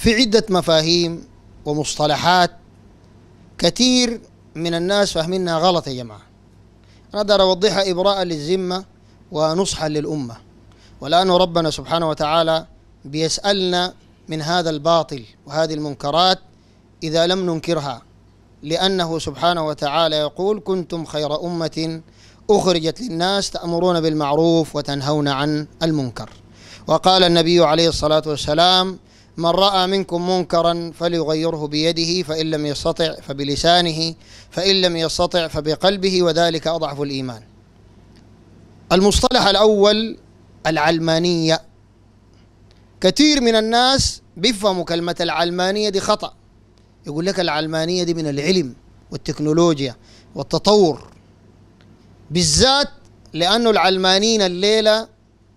في عدة مفاهيم ومصطلحات كثير من الناس فاهمينها غلط يا جماعة أنا أقدر أوضحها إبراء للذمة ونصحا للأمة ولأنه ربنا سبحانه وتعالى بيسألنا من هذا الباطل وهذه المنكرات إذا لم ننكرها لأنه سبحانه وتعالى يقول كنتم خير أمة أخرجت للناس تأمرون بالمعروف وتنهون عن المنكر وقال النبي عليه الصلاة والسلام من رأى منكم منكرا فليغيره بيده فإن لم يستطع فبلسانه فإن لم يستطع فبقلبه وذلك أضعف الإيمان المصطلح الأول العلمانية كثير من الناس بيفهموا كلمة العلمانية دي خطأ يقول لك العلمانية دي من العلم والتكنولوجيا والتطور بالذات لأن العلمانيين الليلة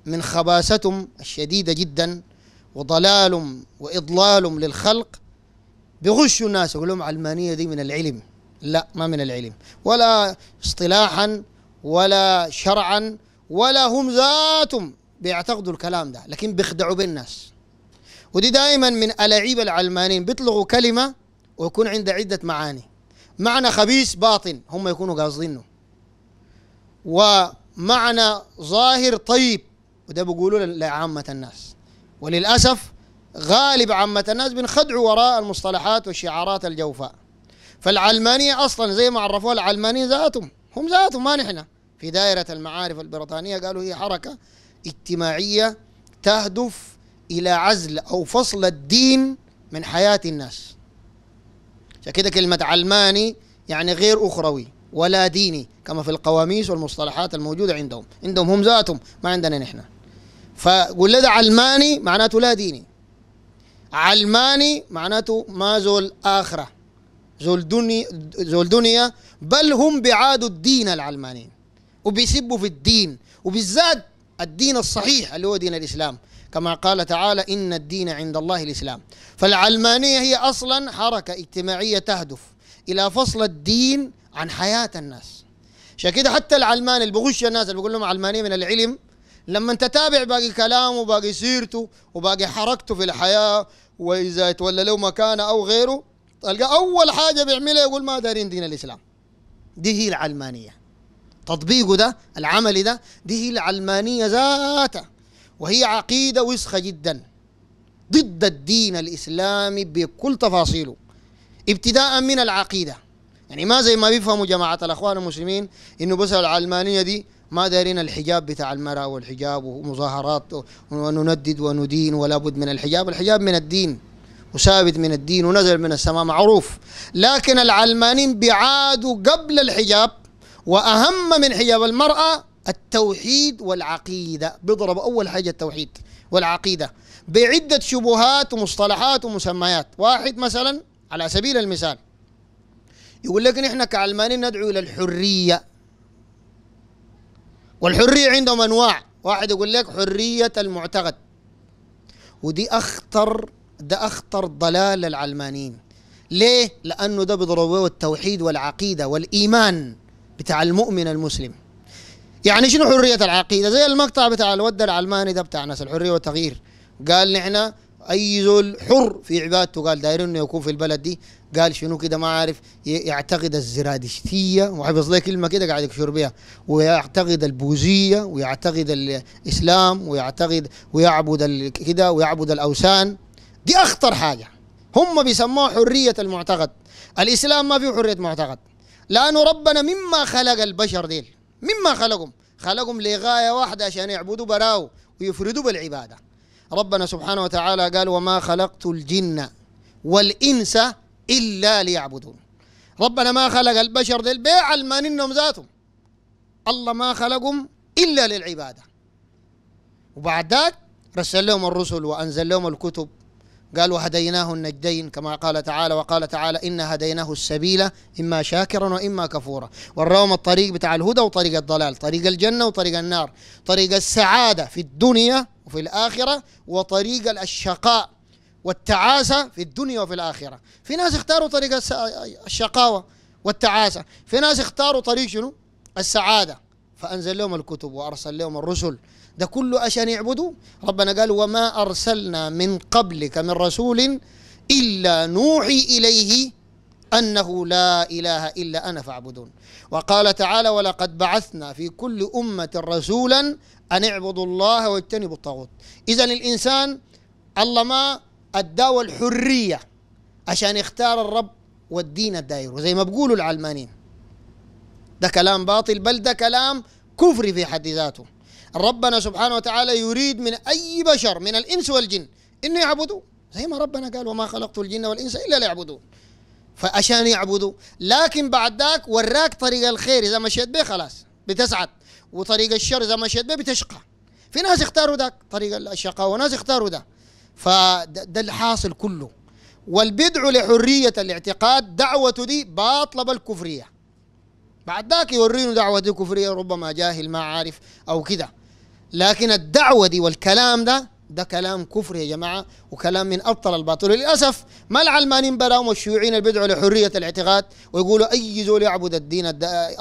من خباستهم الشديدة جدا وضلال وإضلال للخلق بغشوا الناس يقول لهم علمانية دي من العلم لا ما من العلم ولا اصطلاحا ولا شرعا ولا هم ذاتهم بيعتقدوا الكلام ده لكن بيخدعوا بين الناس ودي دائما من ألاعيب العلمانيين بيطلقوا كلمة ويكون عندها عدة معاني معنى خبيث باطن هم يكونوا قاصدينه ومعنى ظاهر طيب وده بيقولوا لعامة الناس وللأسف غالب عامة الناس بنخدعوا وراء المصطلحات والشعارات الجوفاء فالعلمانية أصلا زي ما عرفوها العلمانيين ذاتهم هم ذاتهم ما نحن في دائرة المعارف البريطانية قالوا هي حركة اجتماعية تهدف إلى عزل أو فصل الدين من حياة الناس كده كلمة علماني يعني غير أخروي ولا ديني كما في القواميس والمصطلحات الموجودة عندهم عندهم هم ذاتهم ما عندنا نحن فقول لي علماني معناته لا ديني علماني معناته ما زول آخرة زول دنيا زول دنيا بل هم بيعادوا الدين العلمانيين وبيسبوا في الدين وبالذات الدين الصحيح اللي هو دين الإسلام كما قال تعالى إن الدين عند الله الإسلام فالعلمانية هي أصلا حركة اجتماعية تهدف إلى فصل الدين عن حياة الناس عشان كده حتى العلمان اللي بغش الناس اللي بيقول لهم علمانية من العلم لما انت تتابع باقي كلامه وباقي سيرته وباقي حركته في الحياة وإذا يتولى له مكانة أو غيره تلقى أول حاجة بيعملها يقول ما دارين دين الإسلام دي هي العلمانية تطبيقه ده العملي ده دي هي العلمانية ذاتها وهي عقيدة وسخة جدا ضد الدين الإسلامي بكل تفاصيله ابتداء من العقيدة يعني ما زي ما بيفهموا جماعة الأخوان المسلمين إنه بس العلمانية دي ما دايرين الحجاب بتاع المرأة والحجاب ومظاهرات ونندد وندين ولا بد من الحجاب الحجاب من الدين وثابت من الدين ونزل من السماء معروف لكن العلمانيين بيعادوا قبل الحجاب وأهم من حجاب المرأة التوحيد والعقيدة بيضرب أول حاجة التوحيد والعقيدة بعدة شبهات ومصطلحات ومسميات واحد مثلا على سبيل المثال يقول لك نحن كعلمانيين ندعو إلى الحرية والحرية عندهم أنواع واحد يقول لك حرية المعتقد ودي أخطر ده أخطر ضلال العلمانيين ليه؟ لأنه ده بيضربوا التوحيد والعقيدة والإيمان بتاع المؤمن المسلم يعني شنو حرية العقيدة؟ زي المقطع بتاع الود العلماني ده بتاع ناس الحرية والتغيير قال نحن اي زول حر في عبادته قال داير انه يكون في البلد دي قال شنو كده ما عارف يعتقد الزرادشتيه وحفظ لي كلمه كده قاعد يكشر بها ويعتقد البوذيه ويعتقد الاسلام ويعتقد ويعبد كده ويعبد الاوثان دي اخطر حاجه هم بيسموها حريه المعتقد الاسلام ما فيه حريه معتقد لانه ربنا مما خلق البشر ديل مما خلقهم خلقهم لغايه واحده عشان يعبدوا براو ويفردوا بالعباده ربنا سبحانه وتعالى قال وما خلقت الجن والإنس إلا ليعبدون ربنا ما خلق البشر ديل البيع إنهم ذاتهم الله ما خلقهم إلا للعبادة وبعد ذاك رسل لهم الرسل وأنزل لهم الكتب قال وهديناه النجدين كما قال تعالى وقال تعالى إنا هديناه السبيل إما شاكرا وإما كفورا والروم الطريق بتاع الهدى وطريق الضلال طريق الجنة وطريق النار طريق السعادة في الدنيا في الآخرة وطريق الشقاء والتعاسة في الدنيا وفي الآخرة في ناس اختاروا طريق الشقاوة والتعاسة في ناس اختاروا طريق شنو السعادة فأنزل لهم الكتب وأرسل لهم الرسل ده كله عشان يعبدوا ربنا قال وما أرسلنا من قبلك من رسول إلا نوحي إليه أنه لا إله إلا أنا فاعبدون وقال تعالى ولقد بعثنا في كل أمة رسولا أن اعبدوا الله واجتنبوا الطاغوت إذا الإنسان الله ما أداه الحرية عشان يختار الرب والدين الداير وزي ما بقولوا العلمانيين ده كلام باطل بل ده كلام كفري في حد ذاته ربنا سبحانه وتعالى يريد من أي بشر من الإنس والجن إنه يعبدوه زي ما ربنا قال وما خلقت الجن والإنس إلا ليعبدون فعشان يعبدوا لكن بعد ذاك وراك طريق الخير اذا مشيت به خلاص بتسعد وطريق الشر اذا مشيت به بتشقى في ناس اختاروا ذاك طريق الشقاء وناس اختاروا ده فده الحاصل كله والبدع لحرية الاعتقاد دعوة دي باطلة الكفريه بعد ذاك يورينا دعوة دي كفرية ربما جاهل ما عارف أو كده لكن الدعوة دي والكلام ده ده كلام كفر يا جماعة وكلام من أبطل الباطل للأسف ما العلمانيين براهم والشيوعيين اللي بيدعوا لحرية الاعتقاد ويقولوا أي زول يعبد الدين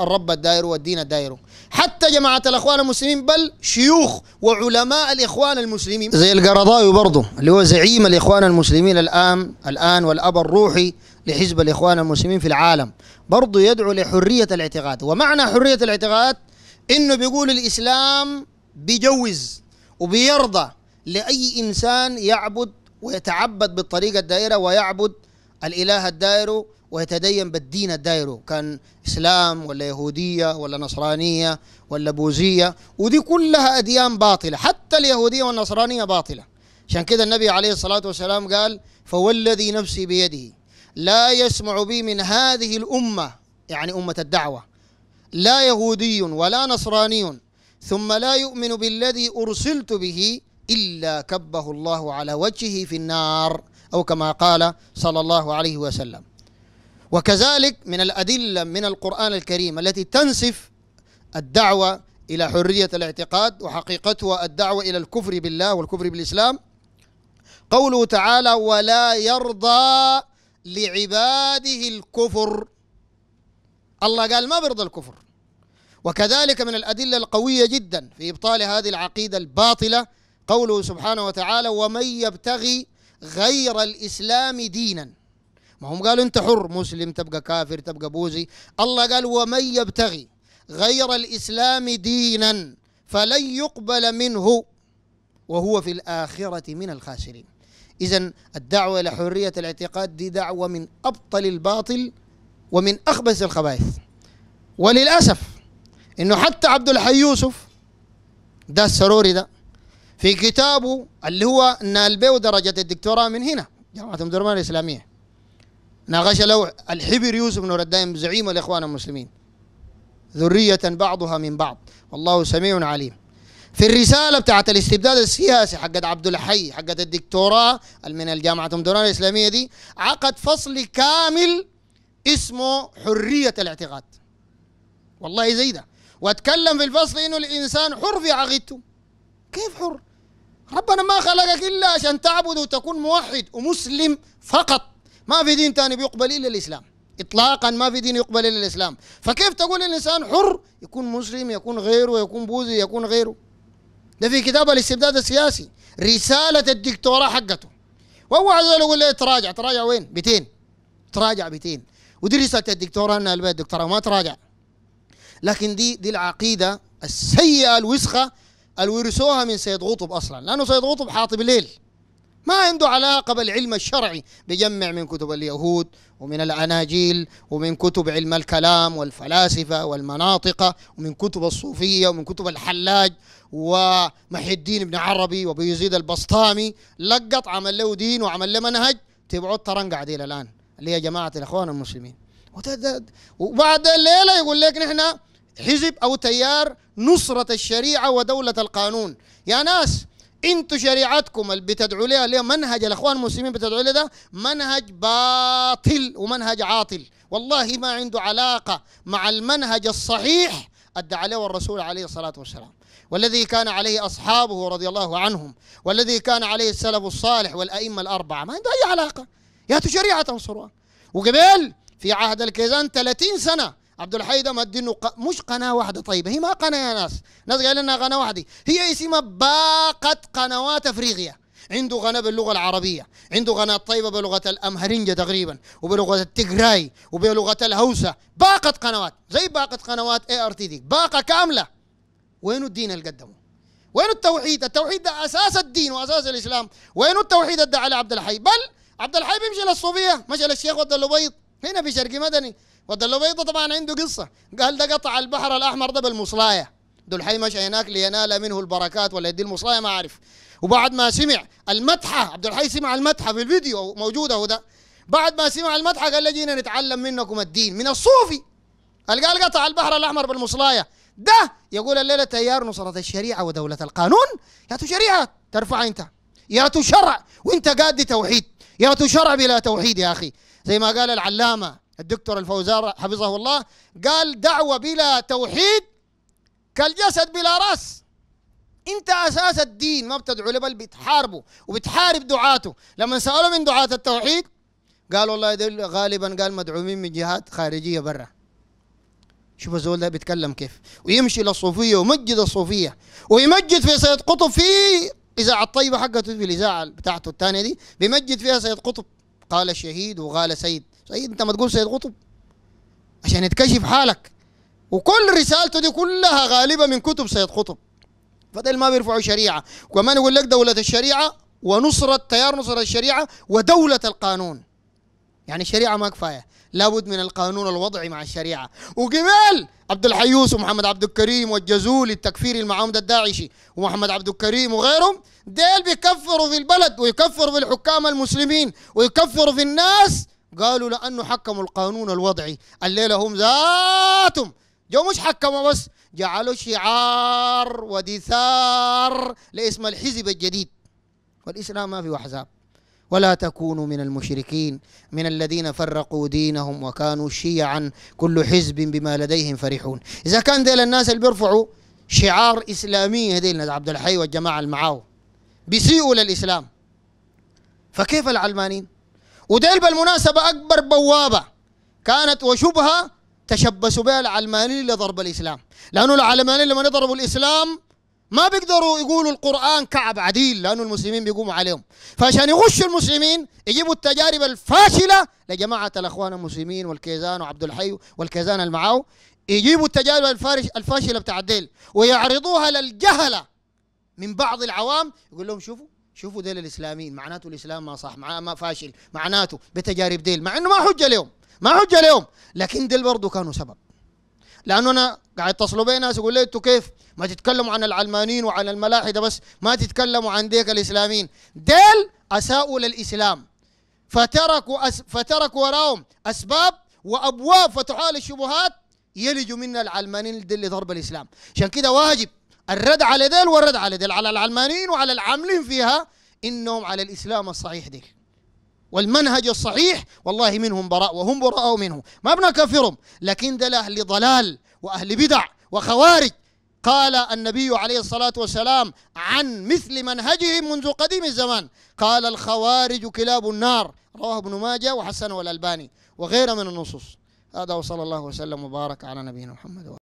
الرب الداير والدين الداير حتى جماعة الأخوان المسلمين بل شيوخ وعلماء الإخوان المسلمين زي القرضاوي برضه اللي هو زعيم الإخوان المسلمين الآن الآن والأب الروحي لحزب الإخوان المسلمين في العالم برضه يدعو لحرية الاعتقاد ومعنى حرية الاعتقاد إنه بيقول الإسلام بيجوز وبيرضى لأي إنسان يعبد ويتعبد بالطريقة الدائرة ويعبد الإله الدائر ويتدين بالدين الدائر كان إسلام ولا يهودية ولا نصرانية ولا بوذية ودي كلها أديان باطلة حتى اليهودية والنصرانية باطلة عشان كده النبي عليه الصلاة والسلام قال فوالذي نفسي بيده لا يسمع بي من هذه الأمة يعني أمة الدعوة لا يهودي ولا نصراني ثم لا يؤمن بالذي أرسلت به إلا كبه الله على وجهه في النار أو كما قال صلى الله عليه وسلم وكذلك من الأدلة من القرآن الكريم التي تنسف الدعوة إلى حرية الاعتقاد وحقيقتها الدعوة إلى الكفر بالله والكفر بالإسلام قوله تعالى ولا يرضى لعباده الكفر الله قال ما برضى الكفر وكذلك من الأدلة القوية جدا في إبطال هذه العقيدة الباطلة قوله سبحانه وتعالى ومن يبتغي غير الإسلام دينا ما هم قالوا أنت حر مسلم تبقى كافر تبقى بوذي الله قال ومن يبتغي غير الإسلام دينا فلن يقبل منه وهو في الآخرة من الخاسرين إذا الدعوة إلى حرية الاعتقاد دي دعوة من أبطل الباطل ومن أخبث الخبائث وللأسف إنه حتى عبد الحي يوسف ده السروري ده في كتابه اللي هو نال به درجة الدكتوراه من هنا جامعة ام درمان الإسلامية ناقش له الحبر يوسف نور الدائم زعيم الإخوان المسلمين ذرية بعضها من بعض والله سميع عليم في الرسالة بتاعت الاستبداد السياسي حقت عبد الحي حقت الدكتوراه من الجامعة درمان الإسلامية دي عقد فصل كامل اسمه حرية الاعتقاد والله زي ده واتكلم في الفصل انه الانسان حر في عقيدته كيف حر ربنا ما خلقك إلا عشان تعبد وتكون موحد ومسلم فقط ما في دين ثاني بيقبل إلا الإسلام إطلاقا ما في دين يقبل إلا الإسلام فكيف تقول الإنسان حر يكون مسلم يكون غيره يكون بوذي يكون غيره ده في كتاب الاستبداد السياسي رسالة الدكتوراه حقته وهو عايز يقول لي إيه، تراجع تراجع وين بيتين تراجع بيتين ودي رسالة الدكتوراه أنا البيت الدكتوراه ما تراجع لكن دي دي العقيدة السيئة الوسخة الورثوها من سيد قطب اصلا لانه سيد قطب حاطب الليل ما عنده علاقة بالعلم الشرعي بيجمع من كتب اليهود ومن الأناجيل ومن كتب علم الكلام والفلاسفة والمناطق ومن كتب الصوفية ومن كتب الحلاج ومحي الدين بن عربي وبيزيد البسطامي لقط عمل له دين وعمل له منهج تبعوا الترنقع دي الآن اللي هي جماعة الإخوان المسلمين وبعد الليلة يقول لك نحن حزب أو تيار نصرة الشريعة ودولة القانون يا ناس انتوا شريعتكم اللي بتدعوا لها ليه منهج الاخوان المسلمين بتدعوا لها ده منهج باطل ومنهج عاطل والله ما عنده علاقه مع المنهج الصحيح ادعى عليه الرسول عليه الصلاه والسلام والذي كان عليه اصحابه رضي الله عنهم والذي كان عليه السلف الصالح والائمه الاربعه ما عنده اي علاقه يا شريعه تنصرها وقبل في عهد الكيزان 30 سنه عبد الحي ده مدي انه مش قناه واحده طيبه هي ما قناه يا ناس ناس قال انها قناه واحده هي اسمها باقه قنوات افريقيا عنده قناة باللغة العربية عنده قناة طيبة بلغة الأمهرنجة تقريبا وبلغة التجراي وبلغة الهوسة باقة قنوات زي باقة قنوات اي ار تي دي باقة كاملة وين الدين اللي قدمه وين التوحيد التوحيد ده أساس الدين وأساس الإسلام وين التوحيد ده على عبد الحي بل عبد الحي بيمشي للصوفية مشى للشيخ ودى اللبيض هنا في شرق مدني ودلو بيضة طبعا عنده قصة قال ده قطع البحر الأحمر ده بالمصلاية دول حي مشى هناك لينال منه البركات ولا يدي المصلاية ما أعرف وبعد ما سمع المدحة عبد الحي سمع المدحة في الفيديو موجودة هو ده بعد ما سمع المدحة قال له جينا نتعلم منكم الدين من الصوفي قال قال قطع البحر الأحمر بالمصلاية ده يقول الليلة تيار نصرة الشريعة ودولة القانون يا تو شريعة ترفع أنت يا تو شرع وأنت قاد توحيد يا تو شرع بلا توحيد يا أخي زي ما قال العلامة الدكتور الفوزار حفظه الله قال دعوة بلا توحيد كالجسد بلا راس انت اساس الدين ما بتدعو له بل بتحاربه وبتحارب دعاته لما سالوا من دعاة التوحيد قال والله دول غالبا قال مدعومين من جهات خارجيه برا شوف الزول ده بيتكلم كيف ويمشي للصوفيه ومجد الصوفيه ويمجد في سيد قطب في اذاعه طيبه حقته في الاذاعه بتاعته الثانيه دي بيمجد فيها سيد قطب قال شهيد وقال سيد طيب انت ما تقول سيد قطب عشان يتكشف حالك وكل رسالته دي كلها غالبة من كتب سيد قطب فدل ما بيرفعوا شريعة وكمان يقول لك دولة الشريعة ونصرة تيار نصرة الشريعة ودولة القانون يعني الشريعة ما كفاية لابد من القانون الوضعي مع الشريعة وقبال عبد الحيوس ومحمد عبد الكريم والجزولي التكفيري المعاهد الداعشي ومحمد عبد الكريم وغيرهم ديل بيكفروا في البلد ويكفروا في الحكام المسلمين ويكفروا في الناس قالوا لأنه حكموا القانون الوضعي الليلة هم ذاتهم جو مش حكموا بس جعلوا شعار ودثار لاسم الحزب الجديد والإسلام ما في أحزاب ولا تكونوا من المشركين من الذين فرقوا دينهم وكانوا شيعا كل حزب بما لديهم فرحون إذا كان ذيل الناس اللي بيرفعوا شعار إسلامية الناس عبد الحي والجماعة المعاو بيسيئوا للإسلام فكيف العلمانيين وديل بالمناسبة أكبر بوابة كانت وشبهة تشبسوا بها العلمانيين لضرب الإسلام لأنه العلمانيين لما يضربوا الإسلام ما بيقدروا يقولوا القرآن كعب عديل لأنه المسلمين بيقوموا عليهم فعشان يغشوا المسلمين يجيبوا التجارب الفاشلة لجماعة الأخوان المسلمين والكيزان وعبد الحي والكيزان المعاو يجيبوا التجارب الفاشلة بتاع ديل ويعرضوها للجهلة من بعض العوام يقول لهم شوفوا شوفوا ديل الاسلاميين معناته الاسلام ما صح معناه ما فاشل معناته بتجارب ديل مع انه ما حجه لهم ما حجه لهم لكن ديل برضه كانوا سبب لانه انا قاعد يتصلوا بي ناس يقول لي انتوا كيف ما تتكلموا عن العلمانيين وعن الملاحده بس ما تتكلموا عن ديك الاسلاميين ديل اساءوا للاسلام فتركوا أس فتركوا وراهم اسباب وابواب فتحال الشبهات يلجوا منها العلمانيين اللي ضرب الاسلام عشان كده واجب الرد على ذيل والرد على ذيل على العلمانيين وعلى العاملين فيها انهم على الاسلام الصحيح ديل والمنهج الصحيح والله منهم براء وهم براء منه ما بنكفرهم لكن دل اهل ضلال واهل بدع وخوارج قال النبي عليه الصلاة والسلام عن مثل منهجهم منذ قديم الزمان قال الخوارج كلاب النار رواه ابن ماجه وحسنه الألباني وغيره من النصوص هذا وصلى الله وسلم وبارك على نبينا محمد